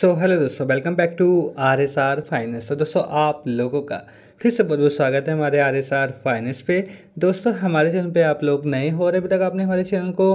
सो hello दोस्तों welcome back to R S R finance तो दोस्तों आप लोगों का फिर से बहुत बहुत स्वागत है हमारे आर एस आर फाइनेंस पे दोस्तों हमारे चैनल पे आप लोग नए हो और अभी तक आपने हमारे चैनल को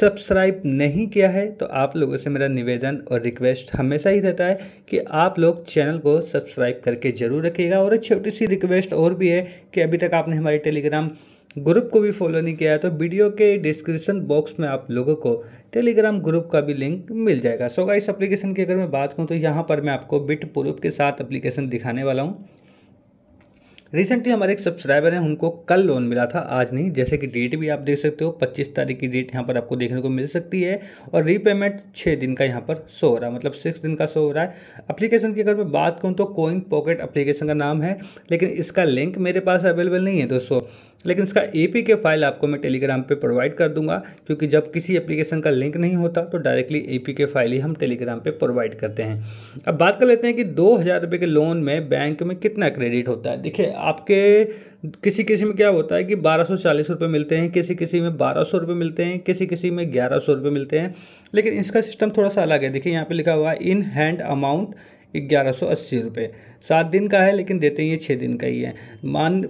सब्सक्राइब नहीं किया है तो आप लोगों से मेरा निवेदन और रिक्वेस्ट हमेशा ही रहता है कि आप लोग चैनल को सब्सक्राइब करके ज़रूर रखिएगा और एक छोटी सी रिक्वेस्ट और भी है कि अभी तक आपने हमारी टेलीग्राम ग्रुप को भी फॉलो नहीं किया है तो वीडियो के डिस्क्रिप्शन बॉक्स में आप लोगों को टेलीग्राम ग्रुप का भी लिंक मिल जाएगा सो इस एप्लीकेशन की अगर मैं बात करूँ तो यहाँ पर मैं आपको बिट प्रूफ के साथ एप्लीकेशन दिखाने वाला हूँ रिसेंटली हमारे एक सब्सक्राइबर हैं उनको कल लोन मिला था आज नहीं जैसे कि डेट भी आप देख सकते हो 25 तारीख की डेट यहाँ पर आपको देखने को मिल सकती है और रीपेमेंट छः दिन का यहाँ पर शो हो रहा है मतलब सिक्स दिन का शो हो रहा है एप्लीकेशन की अगर मैं बात करूँ तो कोइन पॉकेट एप्लीकेशन का नाम है लेकिन इसका लिंक मेरे पास अवेलेबल नहीं है दोस्तों लेकिन इसका ए के फाइल आपको मैं टेलीग्राम पे प्रोवाइड कर दूंगा क्योंकि जब किसी एप्लीकेशन का लिंक नहीं होता तो डायरेक्टली ए के फाइल ही हम टेलीग्राम पे प्रोवाइड करते हैं अब बात कर लेते हैं कि दो हज़ार रुपये के लोन में बैंक में कितना क्रेडिट होता है देखिए आपके किसी किसी में क्या होता है कि बारह सौ चालीस रुपये मिलते हैं किसी किसी में बारह सौ रुपये मिलते हैं किसी किसी में ग्यारह सौ रुपये मिलते हैं लेकिन इसका सिस्टम थोड़ा सा अलग है देखिए यहाँ पर लिखा हुआ है इन हैंड अमाउंट ग्यारह सौ अस्सी रुपये सात दिन का है लेकिन देते हैं ये छः दिन का ही है मान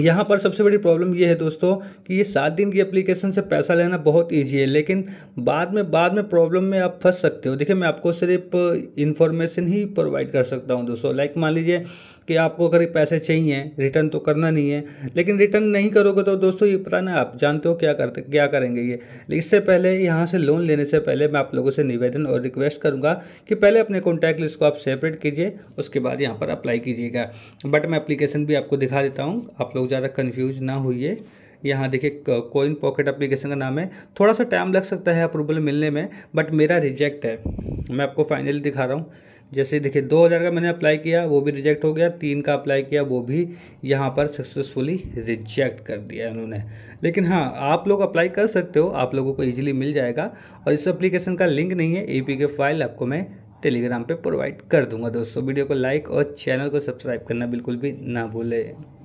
यहाँ पर सबसे बड़ी प्रॉब्लम ये है दोस्तों कि ये सात दिन की एप्लीकेशन से पैसा लेना बहुत ईजी है लेकिन बाद में बाद में प्रॉब्लम में आप फंस सकते हो देखिए मैं आपको सिर्फ इन्फॉर्मेशन ही प्रोवाइड कर सकता हूँ दोस्तों लाइक मान लीजिए कि आपको अगर पैसे चाहिए रिटर्न तो करना नहीं है लेकिन रिटर्न नहीं करोगे तो दोस्तों ये पता ना आप जानते हो क्या करते क्या करेंगे ये इससे पहले यहाँ से लोन लेने से पहले मैं आप लोगों से निवेदन और रिक्वेस्ट करूँगा कि पहले अपने कॉन्टैक्ट लिस्ट को आप सेपरेट कीजिए उसके बाद यहाँ पर अप्लाई कीजिएगा बट मैं अप्लीकेशन भी आपको दिखा देता हूँ आप लोग ज़्यादा कन्फ्यूज ना होइए यहाँ देखिए कोइन पॉकेट अप्लीकेशन का नाम है थोड़ा सा टाइम लग सकता है अप्रूवल मिलने में बट मेरा रिजेक्ट है मैं आपको फाइनली दिखा रहा हूँ जैसे देखिए दो हज़ार का मैंने अप्लाई किया वो भी रिजेक्ट हो गया तीन का अप्लाई किया वो भी यहाँ पर सक्सेसफुली रिजेक्ट कर दिया इन्होंने लेकिन हाँ आप लोग अप्लाई कर सकते हो आप लोगों को ईजिली मिल जाएगा और इस एप्लीकेशन का लिंक नहीं है ए के फाइल आपको मैं टेलीग्राम पे प्रोवाइड कर दूंगा दोस्तों वीडियो को लाइक और चैनल को सब्सक्राइब करना बिल्कुल भी ना भूलें